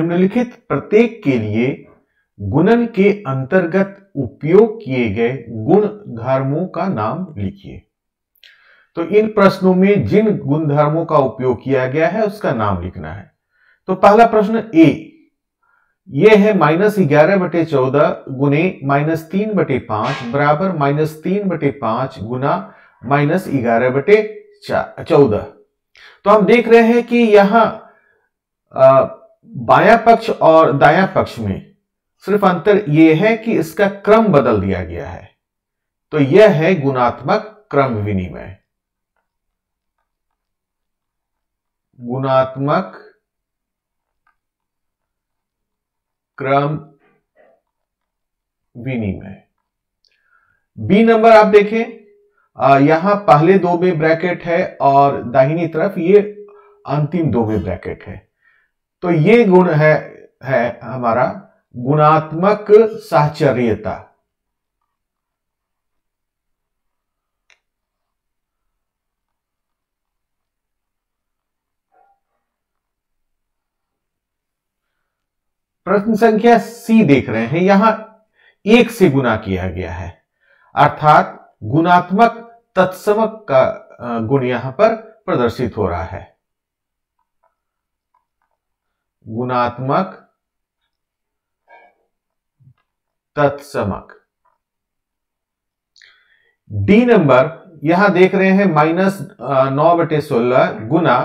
निम्नलिखित प्रत्येक के लिए गुणन के अंतर्गत उपयोग किए गए गुण धर्मों का नाम लिखिए तो इन प्रश्नों में जिन धर्मों का उपयोग किया गया है उसका नाम लिखना है तो पहला प्रश्न ए ये है माइनस ग्यारह बटे चौदह गुने माइनस तीन बटे पांच बराबर माइनस तीन बटे पांच गुना माइनस ग्यारह बटे चौदह तो हम देख रहे हैं कि यहां बाया पक्ष और दाया पक्ष में सिर्फ अंतर यह है कि इसका क्रम बदल दिया गया है तो यह है गुणात्मक क्रम विनिमय गुणात्मक क्रम विनिमय बी नंबर आप देखें आ, यहां पहले दो में ब्रैकेट है और दाहिनी तरफ ये अंतिम दो में ब्रैकेट है तो ये गुण है है हमारा गुणात्मक साहचर्यता प्रश्न संख्या सी देख रहे हैं यहां एक से गुना किया गया है अर्थात गुणात्मक तत्समक का गुण यहां पर प्रदर्शित हो रहा है गुणात्मक तत्समक डी नंबर यहां देख रहे हैं माइनस नौ बटे सोलह गुना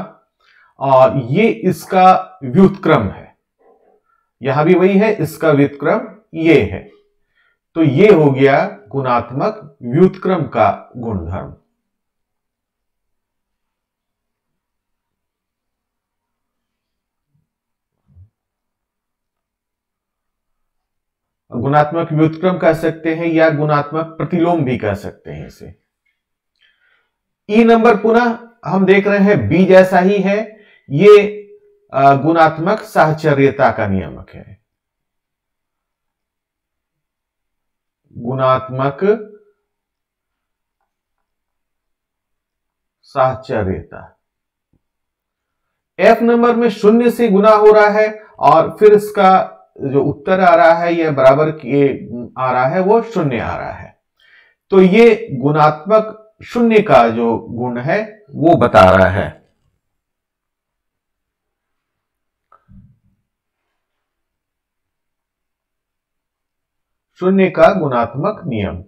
और ये इसका व्युतक्रम है यहां भी वही है इसका व्युतक्रम ये है तो ये हो गया गुणात्मक व्युतक्रम का गुणधर्म गुणात्मक व्युत्क्रम कह सकते हैं या गुणात्मक प्रतिलोम भी कह सकते हैं इसे ई e नंबर पुनः हम देख रहे हैं बी जैसा ही है ये गुणात्मक साहचर्यता का नियामक है गुणात्मक साहचर्यता एफ नंबर में शून्य से गुना हो रहा है और फिर इसका जो उत्तर आ रहा है या बराबर के आ रहा है वो शून्य आ रहा है तो ये गुणात्मक शून्य का जो गुण है वो बता रहा है शून्य का गुणात्मक नियम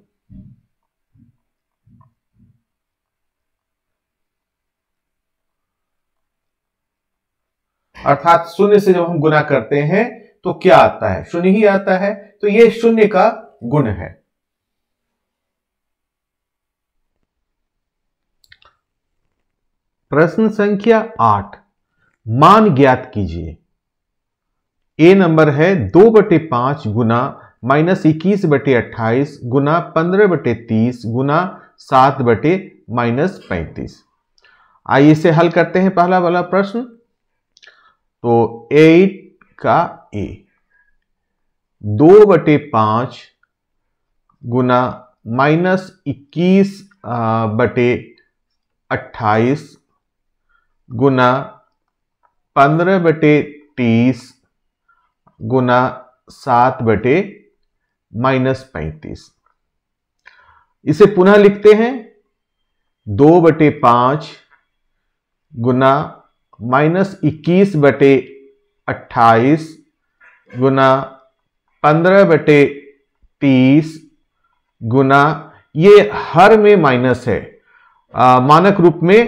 अर्थात शून्य से जब हम गुना करते हैं तो क्या आता है शून्य ही आता है तो ये शून्य का गुण है प्रश्न संख्या आठ मान ज्ञात कीजिए ए नंबर है दो बटे पांच गुना माइनस इक्कीस बटे अट्ठाईस गुना पंद्रह बटे तीस गुना सात बटे माइनस पैंतीस आइए इसे हल करते हैं पहला वाला प्रश्न तो एट का ए दो बटे पांच गुना माइनस इक्कीस बटे अट्ठाईस गुना पंद्रह बटे तीस गुना सात बटे माइनस पैंतीस इसे पुनः लिखते हैं दो बटे पांच गुना माइनस इक्कीस बटे अट्ठाईस गुना पंद्रह बटे तीस गुना ये हर में माइनस है आ, मानक रूप में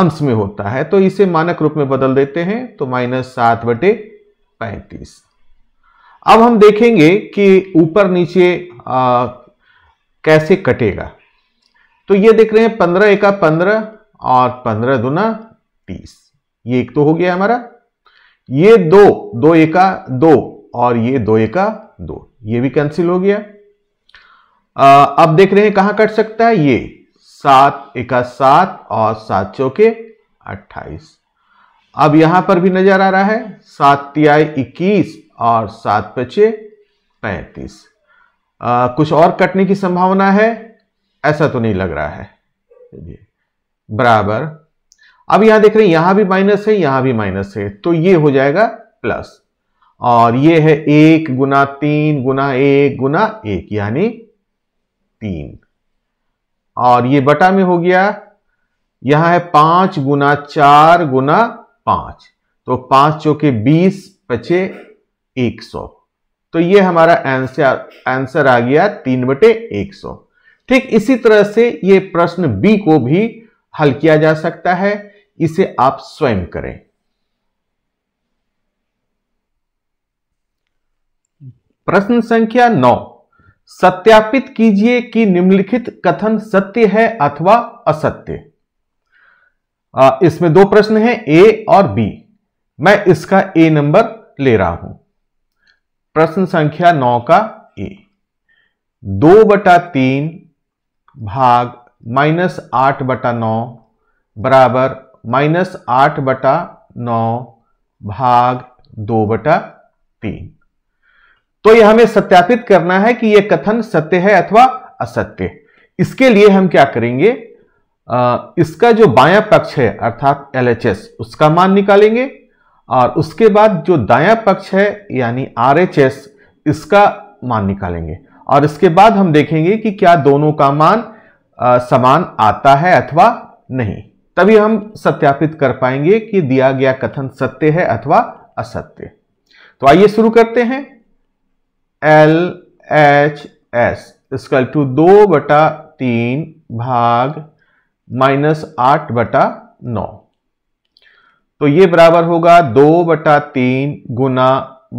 अंश में होता है तो इसे मानक रूप में बदल देते हैं तो माइनस सात बटे पैंतीस अब हम देखेंगे कि ऊपर नीचे आ, कैसे कटेगा तो ये देख रहे हैं पंद्रह एका पंद्रह और पंद्रह दुना तीस ये एक तो हो गया हमारा ये दो दो एका दो और ये दो एका दो ये भी कैंसिल हो गया आ, अब देख रहे हैं कहां कट सकता है ये सात एका सात और सात चौके अट्ठाईस अब यहां पर भी नजर आ रहा है सात तिहाई इक्कीस और सात पचे पैंतीस कुछ और कटने की संभावना है ऐसा तो नहीं लग रहा है बराबर अब यहां देख रहे हैं यहां भी माइनस है यहां भी माइनस है तो ये हो जाएगा प्लस और ये है एक गुना तीन गुना एक गुना एक यानी तीन और ये बटा में हो गया यहां है पांच गुना चार गुना पांच तो पांच चौके बीस पचे एक सौ तो ये हमारा आंसर आंसर आ गया तीन बटे एक सौ ठीक इसी तरह से ये प्रश्न बी को भी हल किया जा सकता है इसे आप स्वयं करें प्रश्न संख्या नौ सत्यापित कीजिए कि निम्नलिखित कथन सत्य है अथवा असत्य इसमें दो प्रश्न हैं ए और बी मैं इसका ए नंबर ले रहा हूं प्रश्न संख्या नौ का ए दो बटा तीन भाग माइनस आठ बटा नौ बराबर माइनस आठ बटा नौ भाग दो बटा तीन तो यह हमें सत्यापित करना है कि यह कथन सत्य है अथवा असत्य इसके लिए हम क्या करेंगे आ, इसका जो बायां पक्ष है अर्थात एल उसका मान निकालेंगे और उसके बाद जो दायां पक्ष है यानी आरएचएस इसका मान निकालेंगे और इसके बाद हम देखेंगे कि क्या दोनों का मान आ, समान आता है अथवा नहीं तभी हम सत्यापित कर पाएंगे कि दिया गया कथन सत्य है अथवा असत्य तो आइए शुरू करते हैं एल एच एस स्कल टू दो बटा तीन भाग माइनस आठ बटा नौ तो ये बराबर होगा दो बटा तीन गुना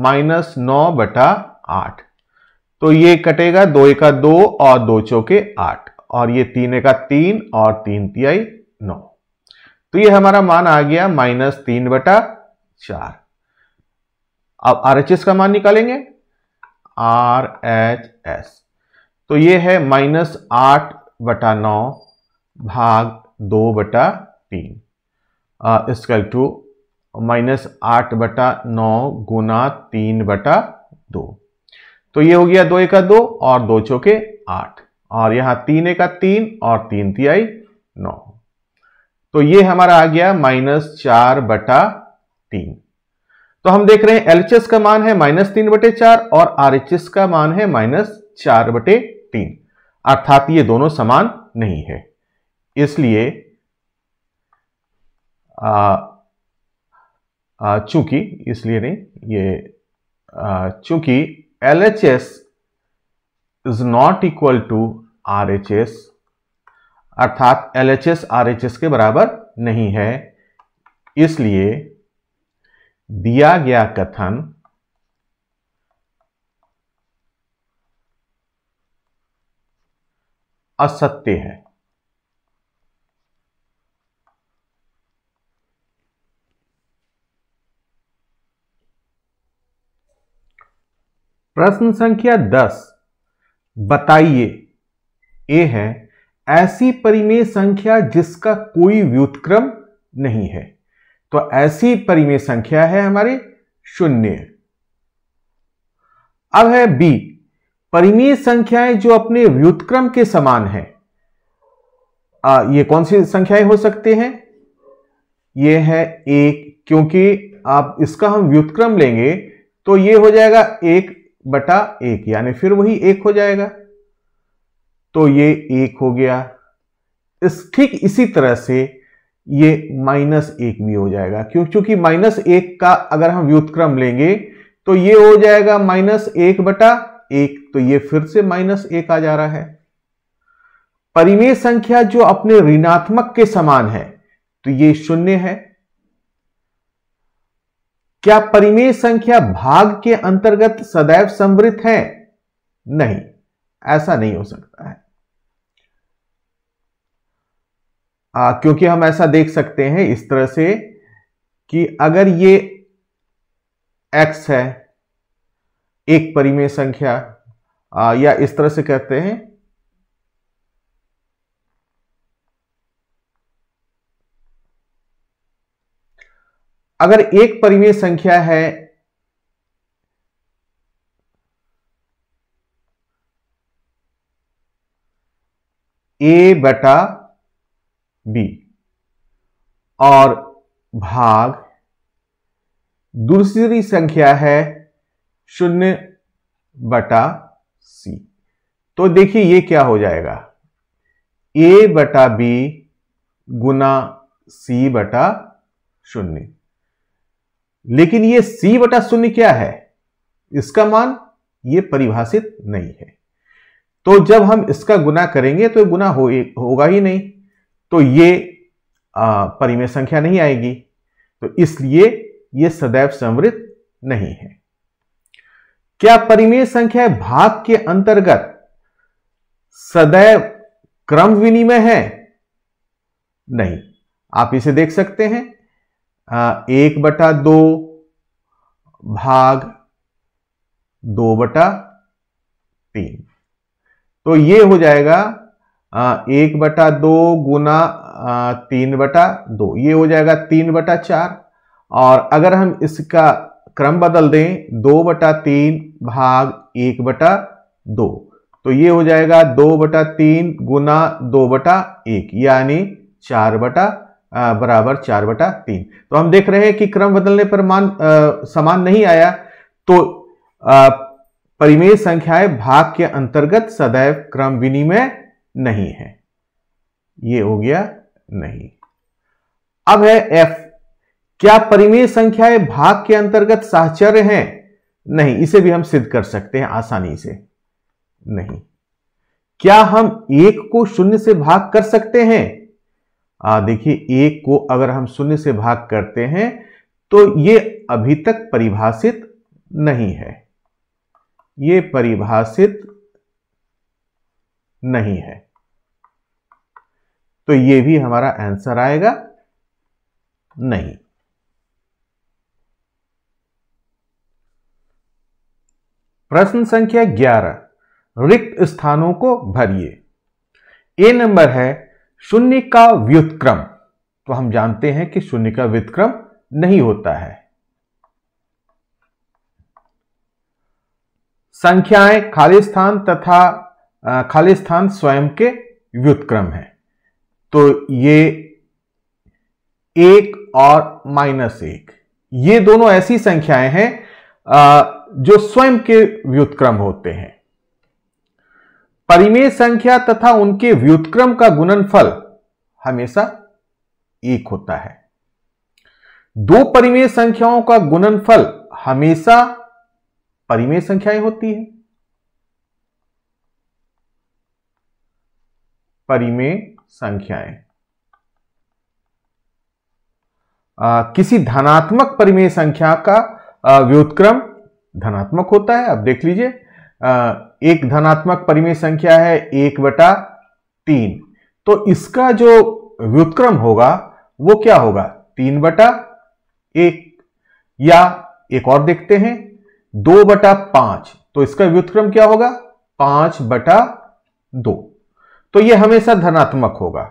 माइनस नौ बटा आठ तो ये कटेगा दो एका दो और दो चौके आठ और ये तीन एका तीन और तीन तिहाई नौ तो ये हमारा मान आ गया माइनस तीन बटा चार अब आर एच एस का मान निकालेंगे आर एच एस तो ये है माइनस आठ बटा नौ भाग दो बटा तीन इसकल टू माइनस आठ बटा नौ गुना तीन बटा दो तो ये हो गया दो एक दो और दो चौके आठ और यहां तीन एक तीन और तीन आई नौ तो ये हमारा आ गया माइनस चार बटा तीन तो हम देख रहे हैं एलएचएस का मान है माइनस तीन बटे चार और आरएचएस का मान है माइनस चार बटे तीन अर्थात ये दोनों समान नहीं है इसलिए चूंकि इसलिए नहीं ये चूंकि LHS is not equal to RHS अर्थात L H S R H S के बराबर नहीं है इसलिए दिया गया कथन असत्य है प्रश्न संख्या दस बताइए ए है ऐसी परिमेय संख्या जिसका कोई व्युतक्रम नहीं है तो ऐसी परिमेय संख्या है हमारी शून्य अब है बी परिमेय संख्याएं जो अपने व्युत्क्रम के समान है आ, ये कौन सी संख्याएं हो सकते हैं ये है एक क्योंकि आप इसका हम व्युतक्रम लेंगे तो ये हो जाएगा एक बटा एक यानी फिर वही एक हो जाएगा तो ये एक हो गया इस ठीक इसी तरह से ये माइनस एक भी हो जाएगा क्यों चूंकि माइनस एक का अगर हम व्युतक्रम लेंगे तो ये हो जाएगा माइनस एक बटा एक तो ये फिर से माइनस एक आ जा रहा है परिमेय संख्या जो अपने ऋणात्मक के समान है तो ये शून्य है क्या परिमेय संख्या भाग के अंतर्गत सदैव संवृत्त है नहीं ऐसा नहीं हो सकता है आ, क्योंकि हम ऐसा देख सकते हैं इस तरह से कि अगर ये x है एक परिमेय संख्या आ, या इस तरह से कहते हैं अगर एक परिमेय संख्या है ए बटा बी और भाग दूसरी संख्या है शून्य बटा सी तो देखिए ये क्या हो जाएगा ए बटा बी गुना सी बटा शून्य लेकिन ये सी बटा शून्य क्या है इसका मान ये परिभाषित नहीं है तो जब हम इसका गुना करेंगे तो गुना हो, होगा ही नहीं तो ये परिमेय संख्या नहीं आएगी तो इसलिए ये सदैव समृद्ध नहीं है क्या परिमेय संख्या भाग के अंतर्गत सदैव क्रम विनिमय है नहीं आप इसे देख सकते हैं आ, एक बटा दो भाग दो बटा तीन तो ये हो जाएगा आ, एक बटा दो गुना आ, तीन बटा दो ये हो जाएगा तीन बटा चार और अगर हम इसका क्रम बदल दें दो बटा तीन भाग एक बटा दो तो ये हो जाएगा दो बटा तीन गुना दो बटा एक यानी चार बटा बराबर चार बटा तीन तो हम देख रहे हैं कि क्रम बदलने पर मान आ, समान नहीं आया तो आ, परिमेय संख्याएं भाग के अंतर्गत सदैव क्रम विनिमय नहीं है ये हो गया नहीं अब है एफ क्या परिमेय संख्याएं भाग के अंतर्गत साहचर्य हैं नहीं इसे भी हम सिद्ध कर सकते हैं आसानी से नहीं क्या हम एक को शून्य से भाग कर सकते हैं देखिए एक को अगर हम शून्य से भाग करते हैं तो ये अभी तक परिभाषित नहीं है ये परिभाषित नहीं है तो ये भी हमारा आंसर आएगा नहीं प्रश्न संख्या 11 रिक्त स्थानों को भरिए ए नंबर है शून्य का व्युत्क्रम तो हम जानते हैं कि शून्य का व्युत्क्रम नहीं होता है संख्याएं खाली स्थान तथा खाली स्थान स्वयं के व्युतक्रम है तो ये एक और माइनस एक ये दोनों ऐसी संख्याएं हैं जो स्वयं के व्युतक्रम होते हैं परिमेय संख्या तथा उनके व्युतक्रम का गुणनफल हमेशा एक होता है दो परिमेय संख्याओं का गुणनफल हमेशा परिमेय संख्याएं होती है परिमेय संख्याएं आ, किसी धनात्मक परिमेय संख्या का व्युत्क्रम धनात्मक होता है अब देख लीजिए एक धनात्मक परिमेय संख्या है एक बटा तीन तो इसका जो व्युत्क्रम होगा वो क्या होगा तीन बटा एक या एक और देखते हैं दो बटा पांच तो इसका व्युतक्रम क्या होगा पांच बटा दो तो यह हमेशा धनात्मक होगा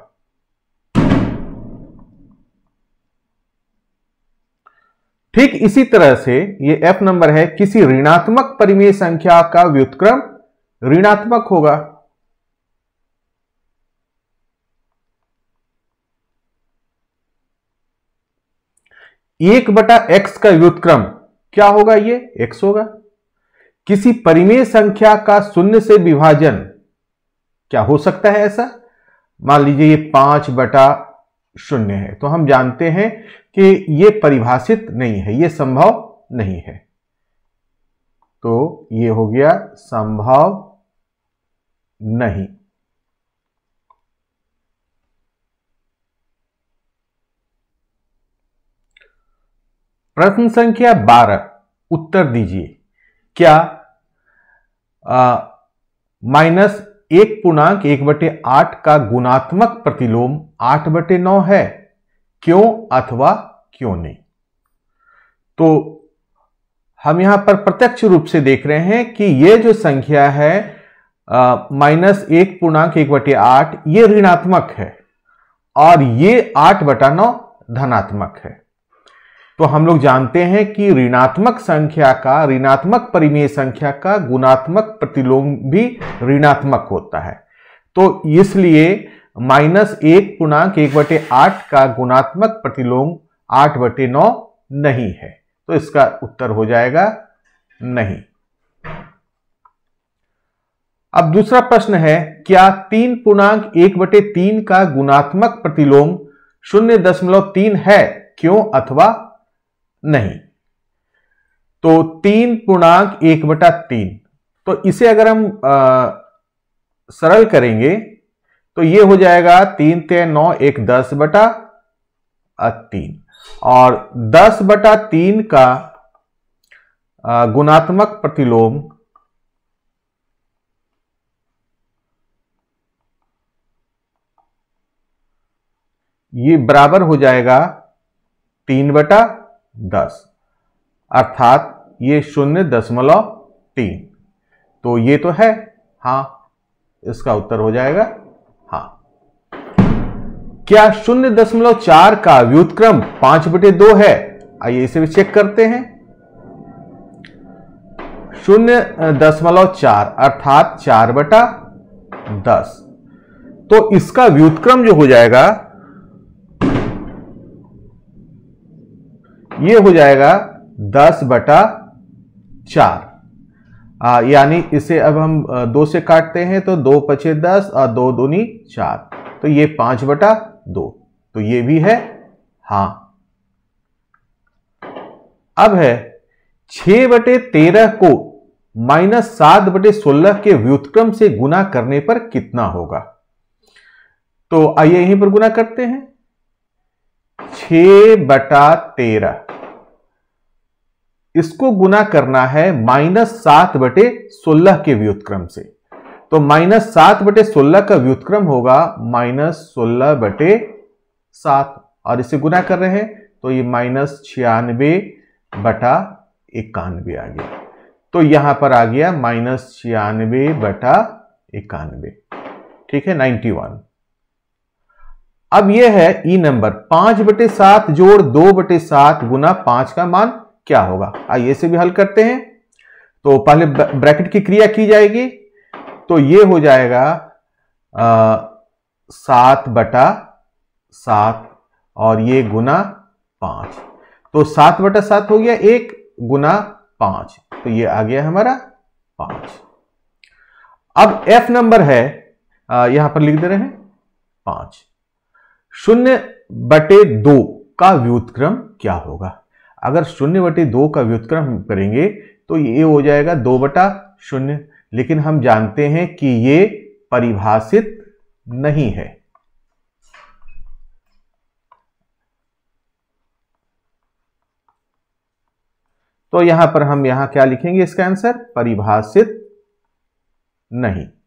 ठीक इसी तरह से यह एफ नंबर है किसी ऋणात्मक परिमेय संख्या का व्युतक्रम ऋणात्मक होगा एक बटा एक्स का व्युतक्रम क्या होगा ये एक्स होगा किसी परिमेय संख्या का शून्य से विभाजन क्या हो सकता है ऐसा मान लीजिए ये पांच बटा शून्य है तो हम जानते हैं कि ये परिभाषित नहीं है ये संभव नहीं है तो ये हो गया संभव नहीं प्रश्न संख्या बारह उत्तर दीजिए क्या माइनस एक पूर्णांक एक बटे आठ का गुणात्मक प्रतिलोम आठ बटे नौ है क्यों अथवा क्यों नहीं तो हम यहां पर प्रत्यक्ष रूप से देख रहे हैं कि यह जो संख्या है माइनस एक पूर्णांक एक बटे आठ ये ऋणात्मक है और ये आठ बटा नौ धनात्मक है तो हम लोग जानते हैं कि ऋणात्मक संख्या का ऋणात्मक परिमेय संख्या का गुणात्मक प्रतिलोम भी ऋणात्मक होता है तो इसलिए माइनस एक पूर्णांक एक बटे आठ का गुणात्मक प्रतिलोम आठ बटे नौ नहीं है तो इसका उत्तर हो जाएगा नहीं अब दूसरा प्रश्न है क्या तीन पूर्णांक एक बटे तीन का गुणात्मक प्रतिलोम शून्य दशमलव तीन है क्यों अथवा नहीं तो तीन पूर्णांक एक बटा तीन तो इसे अगर हम आ, सरल करेंगे तो ये हो जाएगा तीन ते नौ एक दस बटा तीन और दस बटा तीन का गुणात्मक प्रतिलोम ये बराबर हो जाएगा तीन बटा दस अर्थात ये शून्य दशमलव तीन तो ये तो है हाँ इसका उत्तर हो जाएगा हाँ क्या शून्य दशमलव चार का व्युतक्रम पांच बटे दो है आइए इसे भी चेक करते हैं शून्य दशमलव चार अर्थात चार बटा दस तो इसका व्युतक्रम जो हो जाएगा ये हो जाएगा दस बटा चार यानी इसे अब हम दो से काटते हैं तो दो पचे दस और दो दूनी चार तो ये पांच बटा दो तो ये भी है हा अब है छ बटे तेरह को माइनस सात बटे सोलह के व्युतक्रम से गुना करने पर कितना होगा तो आइए यहीं पर गुना करते हैं छ बटा तेरह इसको गुना करना है माइनस सात बटे सोलह के व्युतक्रम से तो माइनस सात बटे सोलह का व्युतक्रम होगा माइनस सोलह बटे सात और इसे गुना कर रहे हैं तो ये माइनस छियानवे बटा इक्यानवे आ गया तो यहां पर आ गया माइनस छियानवे बटा इक्यानवे ठीक है नाइन्टी वन अब यह है ई नंबर पांच बटे सात जोड़ दो बटे सात गुना पांच का मान क्या होगा आइए इसे भी हल करते हैं तो पहले ब्रैकेट की क्रिया की जाएगी तो ये हो जाएगा आ, सात बटा सात और ये गुना पांच तो सात बटा सात हो गया एक गुना पांच तो ये आ गया हमारा पांच अब एफ नंबर है आ, यहां पर लिख दे रहे हैं पांच शून्य बटे दो का व्युतक्रम क्या होगा अगर शून्य बटे दो का व्युत्क्रम करेंगे तो ये हो जाएगा दो बटा शून्य लेकिन हम जानते हैं कि ये परिभाषित नहीं है तो यहां पर हम यहां क्या लिखेंगे इसका आंसर परिभाषित नहीं